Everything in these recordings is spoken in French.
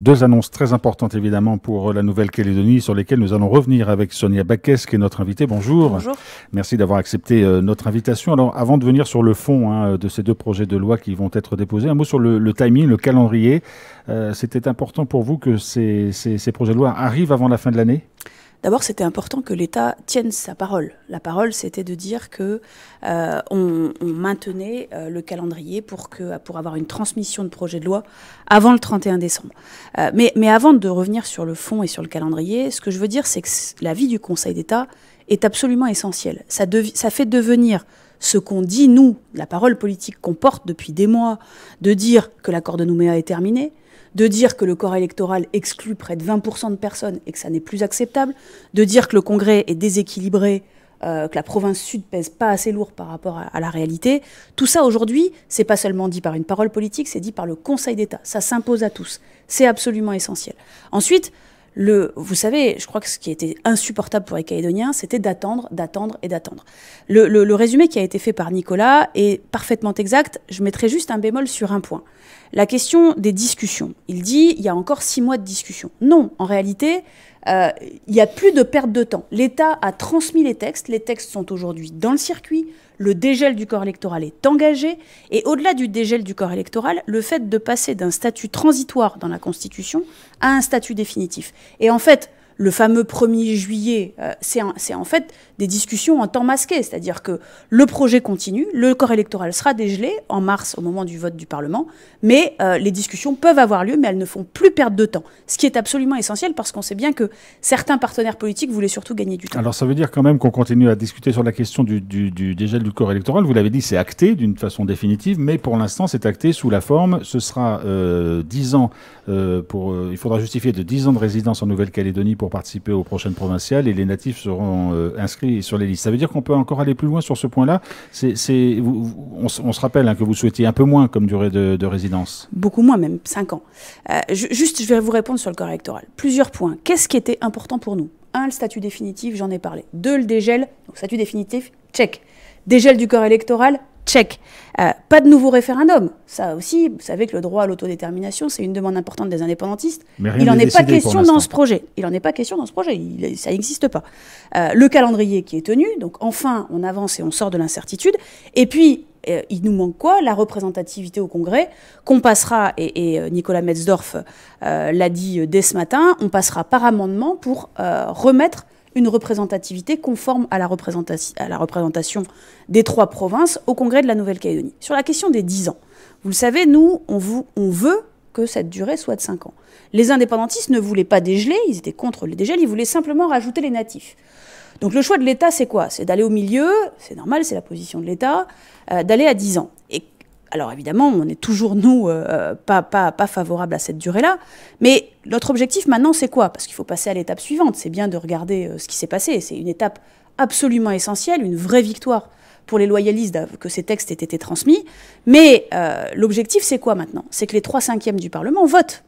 Deux annonces très importantes évidemment pour euh, la Nouvelle-Calédonie sur lesquelles nous allons revenir avec Sonia Baques qui est notre invitée. Bonjour. Merci d'avoir accepté euh, notre invitation. Alors avant de venir sur le fond hein, euh, de ces deux projets de loi qui vont être déposés, un mot sur le, timing, le calendrier. C'était important pour vous que ces, ces, ces projets de loi arrivent avant la fin de l'année D'abord, c'était important que l'État tienne sa parole. La parole, c'était de dire que euh, on, maintenait euh, le calendrier pour que pour avoir une transmission de projet de loi avant le 31 décembre. Euh, mais, mais avant de revenir sur le fond et sur le calendrier, ce que je veux dire, c'est que l'avis du Conseil d'État est absolument essentiel. Ça, ça fait devenir ce qu'on dit, nous, la parole politique qu'on porte depuis des mois, de dire que l'accord de Nouméa est terminé, de dire que le corps électoral exclut près de 20% de personnes et que ça n'est plus acceptable, de dire que le Congrès est déséquilibré, euh, que la province sud pèse pas assez lourd par rapport à, la réalité, tout ça aujourd'hui, c'est pas seulement dit par une parole politique, c'est dit par le Conseil d'État. Ça s'impose à tous. C'est absolument essentiel. Ensuite, le, vous savez, je crois que ce qui était insupportable pour les Calédoniens, c'était d'attendre, d'attendre et d'attendre. Le, le, résumé qui a été fait par Nicolas est parfaitement exact. Je mettrai juste un bémol sur un point. La question des discussions. Il dit, il y a encore six mois de discussion. Non, en réalité, euh, il n'y a plus de perte de temps. L'État a transmis les textes, les textes sont aujourd'hui dans le circuit, le dégel du corps électoral est engagé, et au-delà du dégel du corps électoral, le fait de passer d'un statut transitoire dans la Constitution à un statut définitif. Et en fait, le fameux 1er juillet, euh, c'est en fait des discussions en temps masqué, c'est-à-dire que le projet continue, le corps électoral sera dégelé en mars au moment du vote du Parlement, mais euh, les discussions peuvent avoir lieu, mais elles ne font plus perdre de temps, ce qui est absolument essentiel parce qu'on sait bien que certains partenaires politiques voulaient surtout gagner du temps. Alors ça veut dire quand même qu'on continue à discuter sur la question du, dégel du corps électoral, vous l'avez dit, c'est acté d'une façon définitive, mais pour l'instant c'est acté sous la forme, ce sera euh, dix ans, pour, il faudra justifier de 10 ans de résidence en Nouvelle-Calédonie pour participer aux prochaines provinciales et les natifs seront euh, inscrits sur les listes. Ça veut dire qu'on peut encore aller plus loin sur ce point-là. C'est, on, se rappelle hein, que vous souhaitiez un peu moins comme durée de, résidence. Beaucoup moins, même 5 ans. Euh, juste, je vais vous répondre sur le corps électoral. Plusieurs points. Qu'est-ce qui était important pour nous Un, le statut définitif, j'en ai parlé. Deux, le dégel. Donc, statut définitif, check. Dégel du corps électoral, Check. Euh, pas de nouveau référendum. Ça aussi, vous savez que le droit à l'autodétermination, c'est une demande importante des indépendantistes. il n'en est, pas question dans ce projet. Il n'en est pas question dans ce projet. ça n'existe pas. Euh, le calendrier qui est tenu, donc enfin, on avance et on sort de l'incertitude. Et puis, euh, il nous manque quoi La représentativité au Congrès, qu'on passera, et, et Nicolas Metzdorf l'a dit dès ce matin, on passera par amendement pour remettre une représentativité conforme à la, représentation, des trois provinces au Congrès de la Nouvelle-Calédonie. Sur la question des 10 ans, vous le savez, nous, on, veut que cette durée soit de 5 ans. Les indépendantistes ne voulaient pas dégeler, ils étaient contre le dégel, ils voulaient simplement rajouter les natifs. Donc le choix de l'État, c'est quoi C'est d'aller au milieu, c'est normal, c'est la position de l'État, euh, d'aller à 10 ans. Et alors évidemment, on est toujours, nous, euh, pas, pas, pas favorable à cette durée-là, mais notre objectif maintenant, c'est quoi Parce qu'il faut passer à l'étape suivante, c'est bien de regarder euh, ce qui s'est passé, c'est une étape absolument essentielle, une vraie victoire pour les loyalistes e que ces textes aient été transmis, mais euh, l'objectif, c'est quoi maintenant C'est que les trois cinquièmes du Parlement votent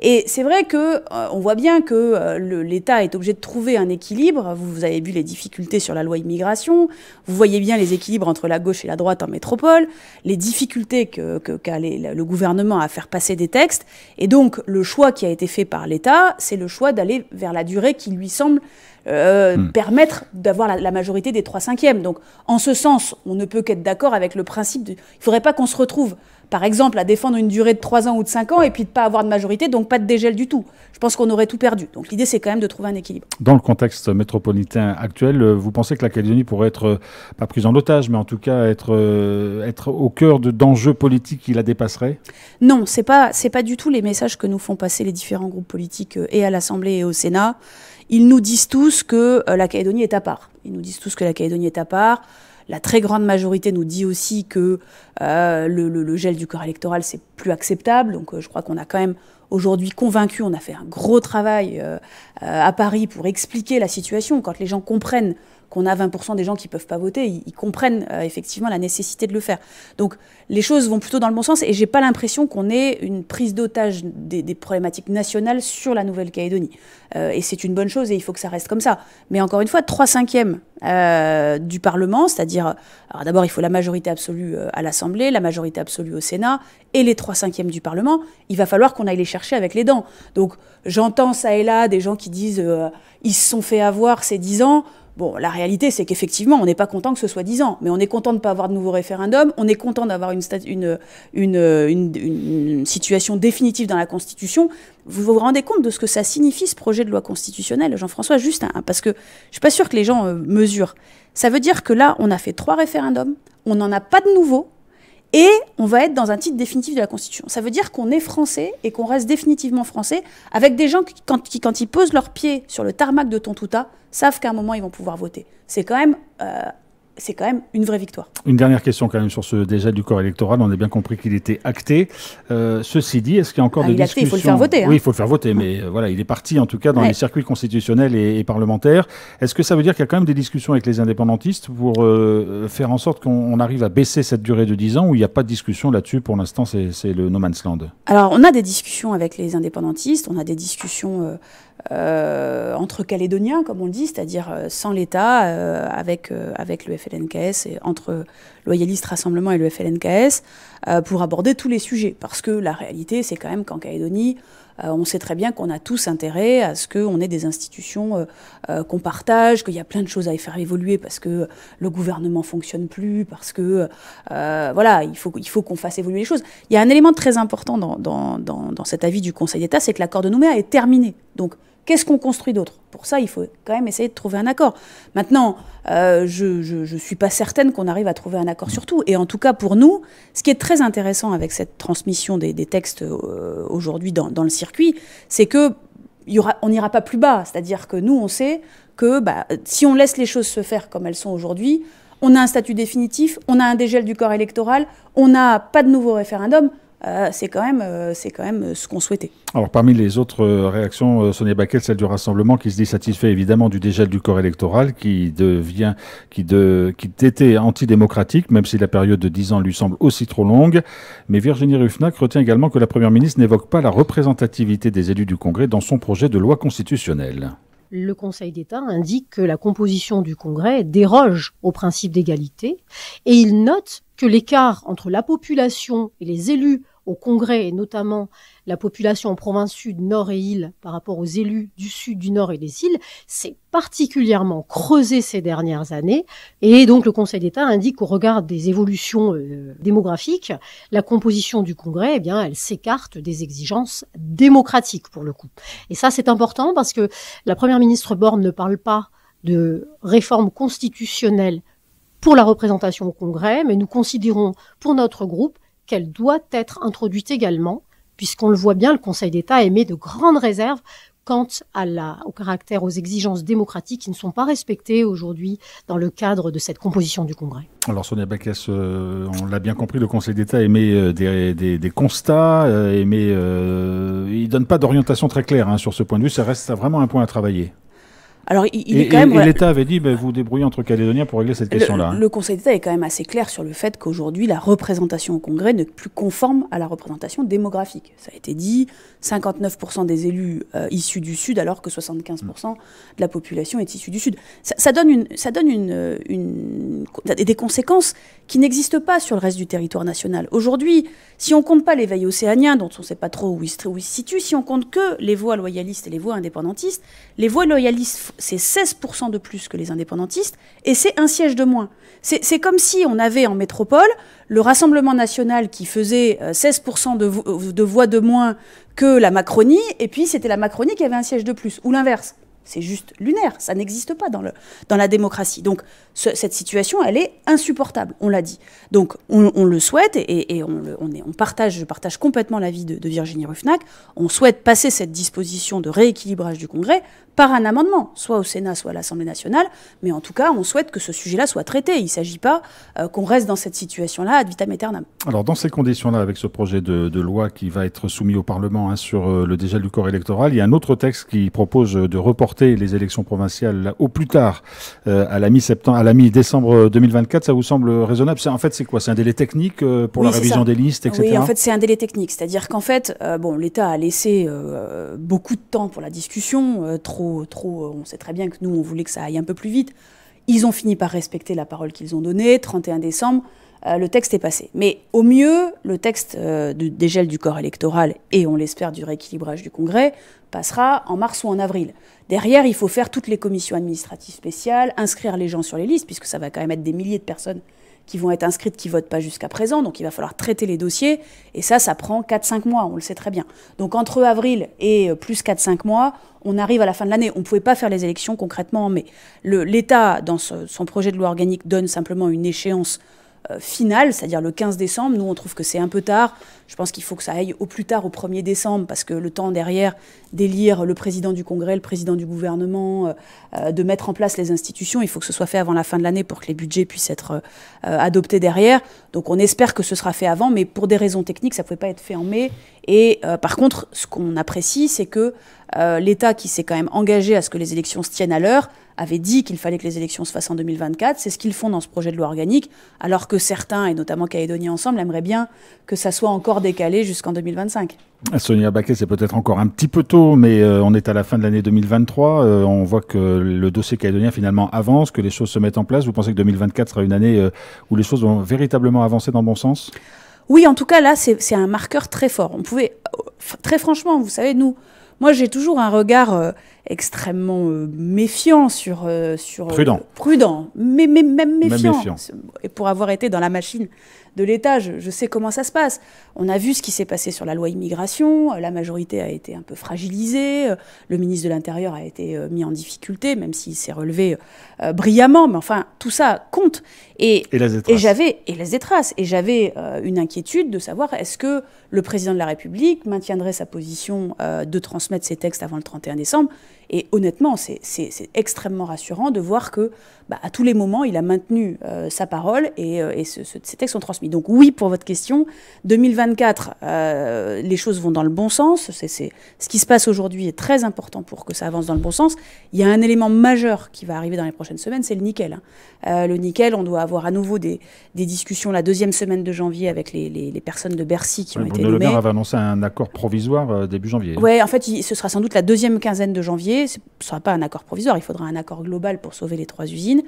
et c'est vrai que euh, on voit bien que euh, l'État est obligé de trouver un équilibre. Vous, avez vu les difficultés sur la loi immigration. Vous voyez bien les équilibres entre la gauche et la droite en métropole, les difficultés que qu'a le gouvernement à faire passer des textes. Et donc le choix qui a été fait par l'État, c'est le choix d'aller vers la durée qui lui semble euh, hmm. permettre d'avoir la, majorité des trois cinquièmes. Donc en ce sens, on ne peut qu'être d'accord avec le principe. il ne faudrait pas qu'on se retrouve par exemple, à défendre une durée de 3 ans ou de 5 ans et puis de ne pas avoir de majorité, donc pas de dégel du tout. Je pense qu'on aurait tout perdu. Donc l'idée, c'est quand même de trouver un équilibre. Dans le contexte métropolitain actuel, euh, vous pensez que la Calédonie pourrait être, euh, pas prise en otage, mais en tout cas être, euh, être au cœur d'enjeux politiques qui la dépasseraient Non, ce n'est pas, pas du tout les messages que nous font passer les différents groupes politiques et à l'Assemblée et au Sénat. Ils nous disent tous que la Calédonie est à part. Ils nous disent tous que la Calédonie est à part. La très grande majorité nous dit aussi que euh, le, gel du corps électoral, c'est plus acceptable. Donc, euh, je crois qu'on a quand même aujourd'hui convaincu. On a fait un gros travail euh, euh, à Paris pour expliquer la situation. Quand les gens comprennent qu'on a 20% des gens qui ne peuvent pas voter, ils, comprennent euh, effectivement la nécessité de le faire. Donc les choses vont plutôt dans le bon sens et j'ai pas l'impression qu'on ait une prise d'otage des, problématiques nationales sur la Nouvelle-Calédonie. et c'est une bonne chose et il faut que ça reste comme ça. Mais encore une fois, 3 cinquièmes du Parlement, c'est-à-dire Alors d'abord il faut la majorité absolue à l'Assemblée, la majorité absolue au Sénat et les 3 cinquièmes du Parlement, il va falloir qu'on aille les chercher avec les dents. Donc j'entends ça et là des gens qui disent euh, ils se sont fait avoir ces 10 ans. Bon, la réalité, c'est qu'effectivement, on n'est pas content que ce soit 10 ans, mais on est content de ne pas avoir de nouveau référendum, on est content d'avoir une, situation définitive dans la Constitution. Vous vous rendez compte de ce que ça signifie, ce projet de loi constitutionnelle, Jean-François, juste, hein, parce que je suis pas sûr que les gens euh, mesurent. Ça veut dire que là, on a fait trois référendums, on n'en a pas de nouveau, et on va être dans un titre définitif de la Constitution. Ça veut dire qu'on est français et qu'on reste définitivement français, avec des gens qui quand, ils posent leurs pieds sur le tarmac de Tontouta, savent qu'à un moment, ils vont pouvoir voter. C'est quand même euh, c'est quand même une vraie victoire. Une dernière question quand même sur ce déjà du corps électoral. On a bien compris qu'il était acté. Euh, ceci dit, est-ce qu'il y a encore ah, des il discussions Il faut le faire voter. Hein. Oui, il faut le faire voter, mais euh, voilà, il est parti en tout cas dans les circuits constitutionnels et, parlementaires. Est-ce que ça veut dire qu'il y a quand même des discussions avec les indépendantistes pour euh, faire en sorte qu'on arrive à baisser cette durée de 10 ans ou il n'y a pas de discussion là-dessus Pour l'instant, c'est le no man's land. Alors, on a des discussions avec les indépendantistes, on a des discussions euh, entre Calédoniens, comme on dit, c'est-à-dire euh, sans l'État, euh, avec, avec le FLNKS et entre Loyaliste Rassemblement et le FLNKS, euh, pour aborder tous les sujets. Parce que la réalité, c'est quand même qu'en Calédonie, euh, on sait très bien qu'on a tous intérêt à ce qu'on ait des institutions euh, qu'on partage, qu'il y a plein de choses à y faire évoluer parce que le gouvernement fonctionne plus, parce que voilà, il faut, faut qu'on fasse évoluer les choses. Il y a un élément très important dans, dans cet avis du Conseil d'État, c'est que l'accord de Nouméa est terminé. Donc Qu'est-ce qu'on construit d'autre Pour ça, il faut quand même essayer de trouver un accord. Maintenant, euh, je ne suis pas certaine qu'on arrive à trouver un accord sur tout. Et en tout cas, pour nous, ce qui est très intéressant avec cette transmission des, textes euh, aujourd'hui dans, le circuit, c'est que y aura, on n'ira pas plus bas. C'est-à-dire que nous, on sait que bah, si on laisse les choses se faire comme elles sont aujourd'hui, on a un statut définitif, on a un dégel du corps électoral, on n'a pas de nouveau référendum. Euh, c'est quand même, euh, euh, ce qu'on souhaitait. Alors parmi les autres réactions, Sonia Baquet, celle du Rassemblement, qui se dit satisfait évidemment du dégel du corps électoral, qui devient, qui, qui était antidémocratique, même si la période de 10 ans lui semble aussi trop longue. Mais Virginie Ruffnac retient également que la Première ministre n'évoque pas la représentativité des élus du Congrès dans son projet de loi constitutionnelle le Conseil d'État indique que la composition du Congrès déroge au principe d'égalité et il note que l'écart entre la population et les élus au Congrès et notamment la population en province sud, nord et île par rapport aux élus du sud, du nord et des îles, s'est particulièrement creusé ces dernières années. Et donc le Conseil d'État indique qu'au regard des évolutions euh, démographiques, la composition du Congrès, eh bien, elle s'écarte des exigences démocratiques pour le coup. Et ça, c'est important parce que la Première ministre Borne ne parle pas de réforme constitutionnelle pour la représentation au Congrès, mais nous considérons pour notre groupe qu'elle doit être introduite également, puisqu'on le voit bien, le Conseil d'État émet de grandes réserves quant au caractère, aux exigences démocratiques qui ne sont pas respectées aujourd'hui dans le cadre de cette composition du Congrès. Alors Sonia Bacchès, euh, on l'a bien compris, le Conseil d'État émet euh, des, constats, euh, mais il ne donne pas d'orientation très claire hein, sur ce point de vue, ça reste vraiment un point à travailler. Alors, il, et, est quand même. l'État avait dit, bah, vous débrouillez entre Calédoniens pour régler cette question-là. Hein. Le, Conseil d'État est quand même assez clair sur le fait qu'aujourd'hui, la représentation au Congrès n'est plus conforme à la représentation démographique. Ça a été dit, 59% des élus euh, issus du Sud, alors que 75% de la population est issue du Sud. Ça, donne, une, ça donne une, euh, une, des conséquences qui n'existent pas sur le reste du territoire national. Aujourd'hui, si on compte pas les veilles océaniens, dont on ne sait pas trop où ils, où ils se situent, si on compte que les voix loyalistes et les voix indépendantistes, les voix loyalistes c'est 16% de plus que les indépendantistes, et c'est un siège de moins. C'est comme si on avait en métropole le Rassemblement national qui faisait 16% euh, de, de voix de moins que la Macronie, et puis c'était la Macronie qui avait un siège de plus, ou l'inverse. C'est juste lunaire, ça n'existe pas dans, le, dans la démocratie. Donc cette situation, elle est insupportable, on l'a dit. Donc on, le souhaite et, on, on, partage, je partage complètement l'avis de, Virginie Ruffnac, on souhaite passer cette disposition de rééquilibrage du Congrès par un amendement, soit au Sénat, soit à l'Assemblée nationale, mais en tout cas, on souhaite que ce sujet-là soit traité. Il ne s'agit pas euh, qu'on reste dans cette situation-là ad vitam aeternam. Alors, dans ces conditions-là, avec ce projet de, loi qui va être soumis au Parlement hein, sur euh, le dégel du corps électoral, il y a un autre texte qui propose de reporter les élections provinciales au plus tard euh, à la mi-septembre, à la mi-décembre 2024, ça vous semble raisonnable En fait, c'est quoi C'est un délai technique euh, pour la révision des listes, etc. Oui, en fait, c'est un délai technique, c'est-à-dire qu'en fait, euh, bon, l'État a laissé beaucoup de temps pour la discussion, trop, trop. on sait très bien que nous, on voulait que ça aille un peu plus vite. Ils ont fini par respecter la parole qu'ils ont donnée, 31 décembre. Euh, le texte est passé. Mais au mieux, le texte euh, dégel du corps électoral et, on l'espère, du rééquilibrage du Congrès passera en mars ou en avril. Derrière, il faut faire toutes les commissions administratives spéciales, inscrire les gens sur les listes, puisque ça va quand même être des milliers de personnes qui vont être inscrites, qui votent pas jusqu'à présent. Donc il va falloir traiter les dossiers. Et ça, ça prend 4-5 mois, on le sait très bien. Donc entre avril et euh, plus 4-5 mois, on arrive à la fin de l'année. On ne pouvait pas faire les élections concrètement Mais mai. L'État, dans son projet de loi organique, donne simplement une échéance euh, final c'est-à-dire le 15 décembre. Nous, on trouve que c'est un peu tard. Je pense qu'il faut que ça aille au plus tard, au 1er décembre, parce que le temps derrière d'élire le président du Congrès, le président du gouvernement, euh, euh, de mettre en place les institutions, il faut que ce soit fait avant la fin de l'année pour que les budgets puissent être adoptés derrière. Donc on espère que ce sera fait avant, mais pour des raisons techniques, ça ne pouvait pas être fait en mai. Et euh, par contre, ce qu'on apprécie, c'est que euh, l'État, qui s'est quand même engagé à ce que les élections se tiennent à l'heure, avait dit qu'il fallait que les élections se fassent en 2024. C'est ce qu'ils font dans ce projet de loi organique, alors que certains, et notamment Calédoniens Ensemble, aimeraient bien que ça soit encore décalé jusqu'en 2025. Sonia Baquet, c'est peut-être encore un petit peu tôt, mais euh, on est à la fin de l'année 2023. on voit que le dossier calédonien finalement avance, que les choses se mettent en place. Vous pensez que 2024 sera une année où les choses vont véritablement avancer dans le bon sens oui, en tout cas, là, c'est un marqueur très fort. On pouvait, euh, très franchement, vous savez, nous, moi, j'ai toujours un regard euh, extrêmement euh, méfiant sur... Euh, sur euh, prudent. prudent, mais, mais même, méfiant. Et pour avoir été dans la machine de l'État, je, sais comment ça se passe. On a vu ce qui s'est passé sur la loi immigration, la majorité a été un peu fragilisée, le ministre de l'Intérieur a été mis en difficulté, même s'il s'est relevé brillamment, mais enfin, tout ça compte. Et, et j'avais et les traces. Et j'avais une inquiétude de savoir est-ce que le président de la République maintiendrait sa position de transmettre ses textes avant le 31 décembre et honnêtement, c'est extrêmement rassurant de voir que, bah, à tous les moments, il a maintenu euh, sa parole et, euh, ce, ces textes sont transmis. Donc oui, pour votre question, 2024, euh, les choses vont dans le bon sens. ce qui se passe aujourd'hui est très important pour que ça avance dans le bon sens. Il y a un élément majeur qui va arriver dans les prochaines semaines, c'est le nickel. Hein. le nickel, on doit avoir à nouveau des, discussions la deuxième semaine de janvier avec les, personnes de Bercy qui ont été nommées. Le Maire avait annoncé un accord provisoire début janvier. Oui, en fait, ce sera sans doute la deuxième quinzaine de janvier. Ce ne sera pas un accord provisoire, il faudra un accord global pour sauver les trois usines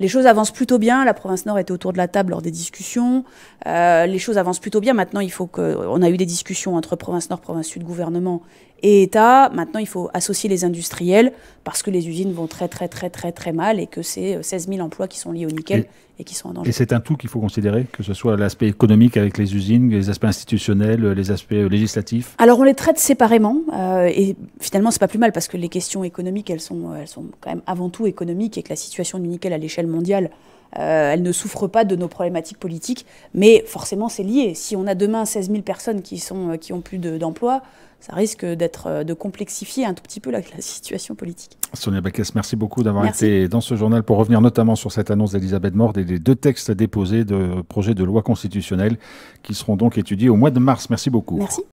les choses avancent plutôt bien. La province Nord était autour de la table lors des discussions. Euh, les choses avancent plutôt bien. Maintenant, il faut que. On a eu des discussions entre province Nord, province Sud, gouvernement et État. Maintenant, il faut associer les industriels parce que les usines vont très, très, très, très, très mal et que c'est 16 euh, 000 emplois qui sont liés au nickel et, qui sont en danger. Et c'est un tout qu'il faut considérer, que ce soit l'aspect économique avec les usines, les aspects institutionnels, les aspects euh, législatifs Alors, on les traite séparément et finalement, c'est pas plus mal parce que les questions économiques, elles sont, elles sont quand même avant tout économiques et que la situation du nickel à l'échelle mondiale. Euh, elle ne souffre pas de nos problématiques politiques, mais forcément c'est lié. Si on a demain 16 000 personnes qui, sont, euh, qui ont plus d'emploi, ça risque d'être euh, de complexifier un tout petit peu la, situation politique. Sonia Baquès, merci beaucoup d'avoir été dans ce journal pour revenir notamment sur cette annonce d'Elisabeth Mord et les deux textes déposés de projets de loi constitutionnelle qui seront donc étudiés au mois de mars. Merci beaucoup. Merci.